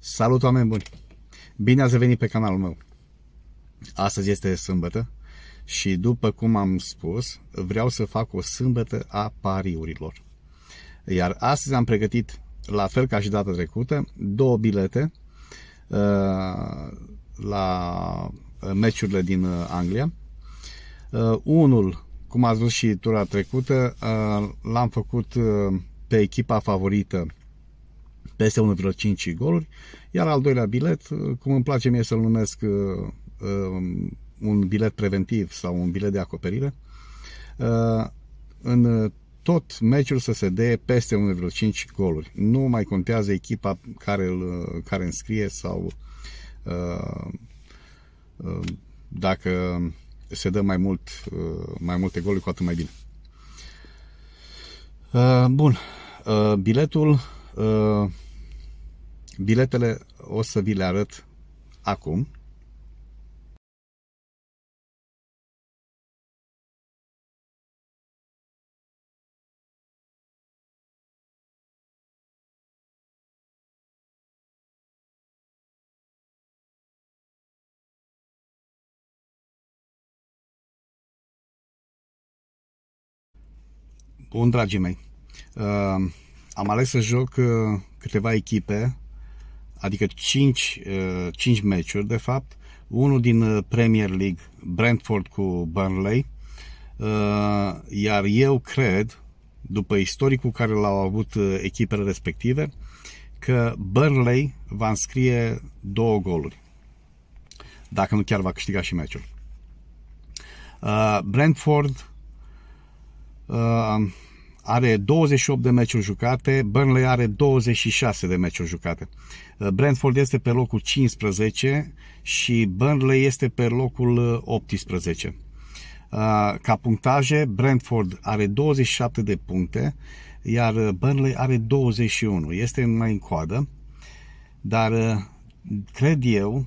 Salut oameni buni! Bine ați venit pe canalul meu! Astăzi este sâmbătă și după cum am spus, vreau să fac o sâmbătă a pariurilor. Iar astăzi am pregătit, la fel ca și data trecută, două bilete uh, la uh, meciurile din uh, Anglia. Uh, unul cum ați văzut și tura trecută, uh, l-am făcut uh, pe echipa favorită peste 1,5 goluri, iar al doilea bilet, uh, cum îmi place mie să-l numesc un bilet preventiv sau un bilet de acoperire, în tot meciul să se dea peste 1,5 goluri. Nu mai contează echipa care îl care înscrie sau dacă se dă mai, mult, uh, mai multe goluri, cu atât mai bine. Uh, bun, uh, biletul, biletele o să vi le arăt acum, Bun, dragii mei, uh, am ales să joc uh, câteva echipe, adică 5, uh, 5 meciuri, de fapt. Unul din uh, Premier League, Brentford cu Burnley, uh, iar eu cred, după istoricul care l-au avut uh, echipele respective, că Burnley va înscrie două goluri, dacă nu chiar va câștiga și meciul. Uh, Brentford Uh, are 28 de meciuri jucate, Burnley are 26 de meciuri jucate. Uh, Brentford este pe locul 15 și Burnley este pe locul 18. Uh, ca punctaje, Brentford are 27 de puncte, iar Burnley are 21. Este mai în coadă, dar cred eu,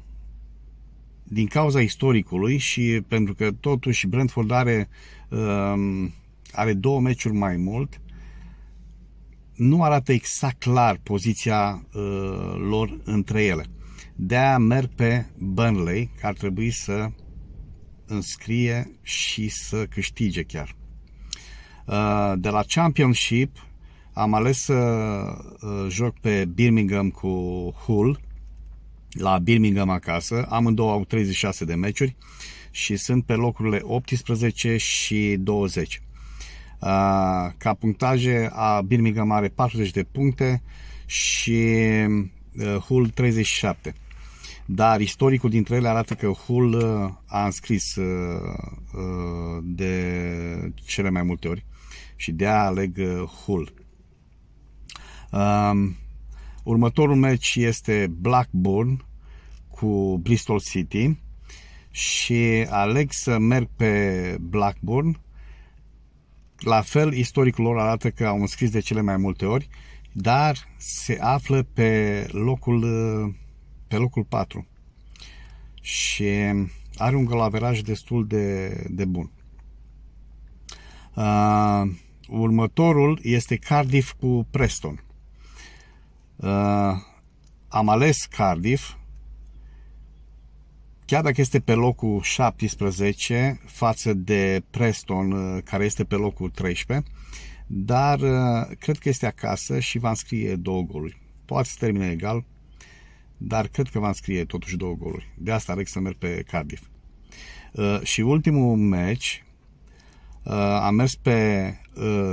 din cauza istoricului și pentru că totuși Brentford are uh, are două meciuri mai mult, nu arată exact clar poziția uh, lor între ele. De-aia merg pe Burnley, că ar trebui să înscrie și să câștige chiar. Uh, de la Championship am ales să uh, joc pe Birmingham cu Hull, la Birmingham acasă. Amândouă au 36 de meciuri și sunt pe locurile 18 și 20. Uh, ca punctaje a Birmingham are 40 de puncte și uh, Hull 37 dar istoricul dintre ele arată că Hull uh, a înscris de cele mai multe ori și de a aleg Hull. Um, următorul meci este Blackburn cu Bristol City și aleg să merg pe Blackburn la fel, istoricul lor arată că au înscris de cele mai multe ori, dar se află pe locul, pe locul 4 și are un galaveraj destul de, de bun. Uh, următorul este Cardiff cu Preston. Uh, am ales Cardiff chiar dacă este pe locul 17 față de Preston, uh, care este pe locul 13, dar uh, cred că este acasă și va înscrie două goluri. Poate să termine egal, dar cred că va înscrie totuși două goluri. De asta aleg să merg pe Cardiff. Uh, și ultimul meci am mers pe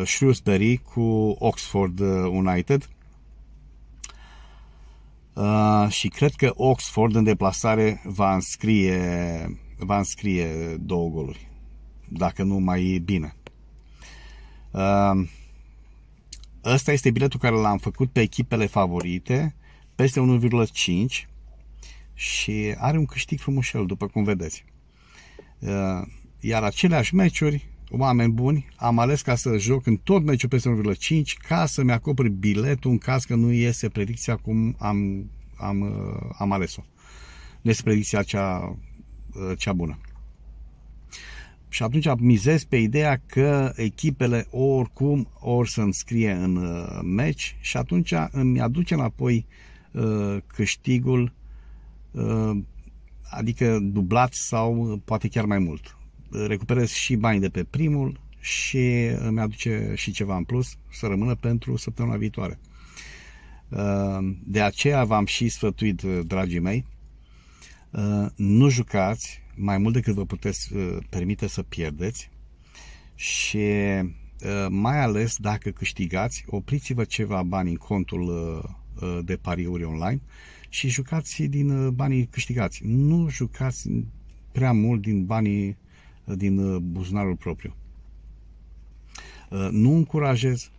Shrewsbury cu Oxford United – Uh, și cred că Oxford în deplasare va înscrie, va înscrie două goluri, dacă nu mai e bine. Uh, ăsta este biletul care l-am făcut pe echipele favorite, peste 1,5 și are un câștig frumușel, după cum vedeți. Uh, iar aceleași meciuri Oameni buni, am ales ca să joc în tot meciul peste 1,5 ca să-mi acopăr biletul în caz că nu iese predicția cum am, am, uh, am ales-o. Nu deci este predicția cea, uh, cea bună. Și atunci mizez pe ideea că echipele oricum or să înscrie în uh, meci și atunci îmi aduce înapoi câștigul, adică dublat sau poate chiar mai mult recuperez și bani de pe primul și îmi aduce și ceva în plus să rămână pentru săptămâna viitoare. Uh, de aceea v-am și sfătuit, uh, dragii mei, uh, nu jucați mai mult decât vă puteți permite să pierdeți și mai ales dacă câștigați, opriți-vă ceva bani în contul de pariuri online și jucați din banii câștigați. Nu jucați prea mult din banii din uh, buzunarul propriu. Uh, nu încurajez.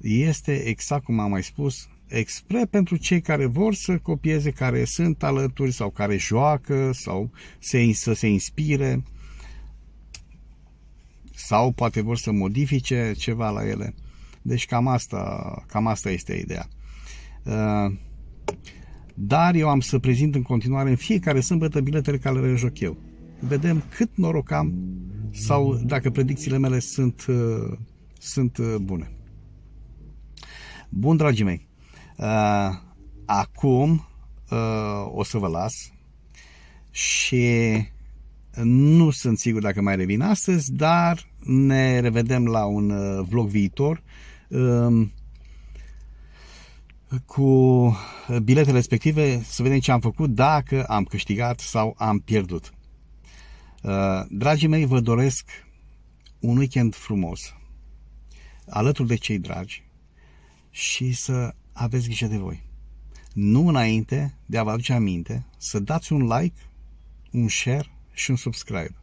Este exact cum am mai spus, expre pentru cei care vor să copieze, care sunt alături sau care joacă sau se, să se inspire sau poate vor să modifice ceva la ele. Deci cam asta, cam asta este ideea. Uh, dar eu am să prezint în continuare în fiecare sâmbătă biletele care le joc eu vedem cât noroc am sau dacă predicțiile mele sunt, uh, sunt uh, bune. Bun, dragii mei, uh, acum o să vă las și nu sunt sigur dacă mai revin astăzi, dar ne revedem la un vlog viitor um, cu biletele respective să vedem ce am făcut, dacă am câștigat sau am pierdut. Uh, dragii mei, vă doresc un weekend frumos, alături de cei dragi și să aveți grijă de voi. Nu înainte de a vă aduce aminte să dați un like, un share și un subscribe.